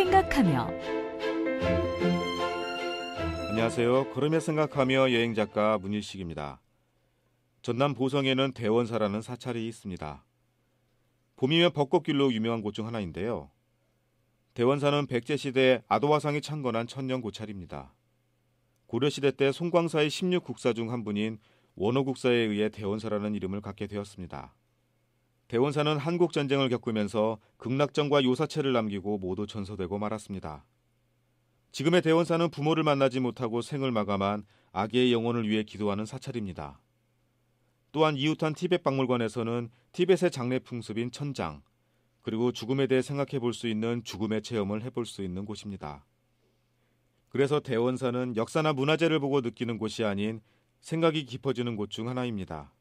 생각하며 안녕하세요. 걸음에 생각하며 여행 작가 문일식입니다. 전남 보성에는 대원사라는 사찰이 있습니다. 봄이면 벚꽃길로 유명한 곳 중 하나인데요. 대원사는 백제시대 아도화상이 창건한 천년 고찰입니다. 고려시대 때 송광사의 16국사 중 한 분인 원호국사에 의해 대원사라는 이름을 갖게 되었습니다. 대원사는 한국 전쟁을 겪으면서 극락정과 요사체를 남기고 모두 전소되고 말았습니다. 지금의 대원사는 부모를 만나지 못하고 생을 마감한 아기의 영혼을 위해 기도하는 사찰입니다. 또한 이웃한 티벳 박물관에서는 티벳의 장례 풍습인 천장, 그리고 죽음에 대해 생각해 볼 수 있는 죽음의 체험을 해 볼 수 있는 곳입니다. 그래서 대원사는 역사나 문화재를 보고 느끼는 곳이 아닌 생각이 깊어지는 곳 중 하나입니다.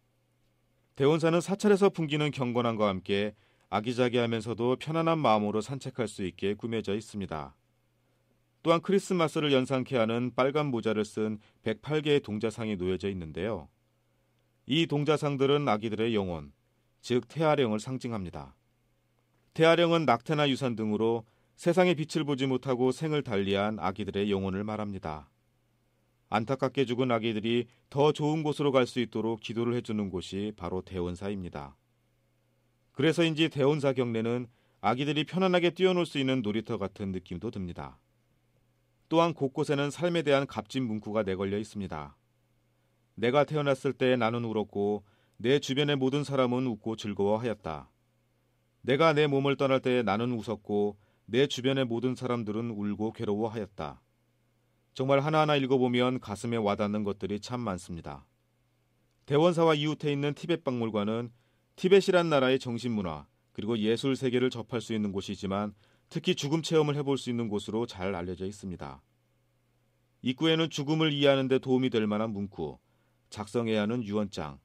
대원사는 사찰에서 풍기는 경건함과 함께 아기자기하면서도 편안한 마음으로 산책할 수 있게 꾸며져 있습니다. 또한 크리스마스를 연상케 하는 빨간 모자를 쓴 108개의 동자상이 놓여져 있는데요. 이 동자상들은 아기들의 영혼, 즉 태아령을 상징합니다. 태아령은 낙태나 유산 등으로 세상의 빛을 보지 못하고 생을 달리한 아기들의 영혼을 말합니다. 안타깝게 죽은 아기들이 더 좋은 곳으로 갈 수 있도록 기도를 해주는 곳이 바로 대원사입니다. 그래서인지 대원사 경례는 아기들이 편안하게 뛰어놀 수 있는 놀이터 같은 느낌도 듭니다. 또한 곳곳에는 삶에 대한 값진 문구가 내걸려 있습니다. 내가 태어났을 때 나는 울었고 내 주변의 모든 사람은 웃고 즐거워하였다. 내가 내 몸을 떠날 때 나는 웃었고 내 주변의 모든 사람들은 울고 괴로워하였다. 정말 하나하나 읽어보면 가슴에 와닿는 것들이 참 많습니다. 대원사와 이웃에 있는 티벳 박물관은 티벳이란 나라의 정신문화 그리고 예술 세계를 접할 수 있는 곳이지만 특히 죽음 체험을 해볼 수 있는 곳으로 잘 알려져 있습니다. 입구에는 죽음을 이해하는 데 도움이 될 만한 문구, 작성해야 하는 유언장,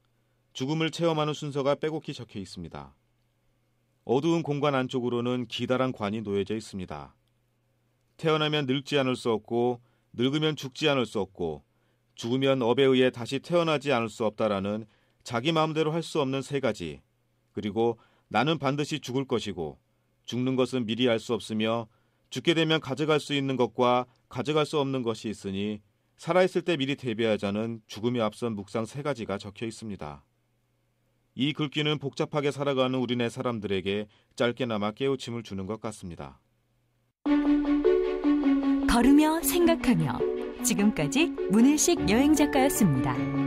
죽음을 체험하는 순서가 빼곡히 적혀 있습니다. 어두운 공간 안쪽으로는 기다란 관이 놓여져 있습니다. 태어나면 늙지 않을 수 없고 늙으면 죽지 않을 수 없고 죽으면 업에 의해 다시 태어나지 않을 수 없다라는 자기 마음대로 할 수 없는 세 가지 그리고 나는 반드시 죽을 것이고 죽는 것은 미리 알 수 없으며 죽게 되면 가져갈 수 있는 것과 가져갈 수 없는 것이 있으니 살아있을 때 미리 대비하자는 죽음이 앞선 묵상 세 가지가 적혀 있습니다. 이 글귀는 복잡하게 살아가는 우리네 사람들에게 짧게나마 깨우침을 주는 것 같습니다. 걸으며 생각하며 지금까지 문일식 여행작가였습니다.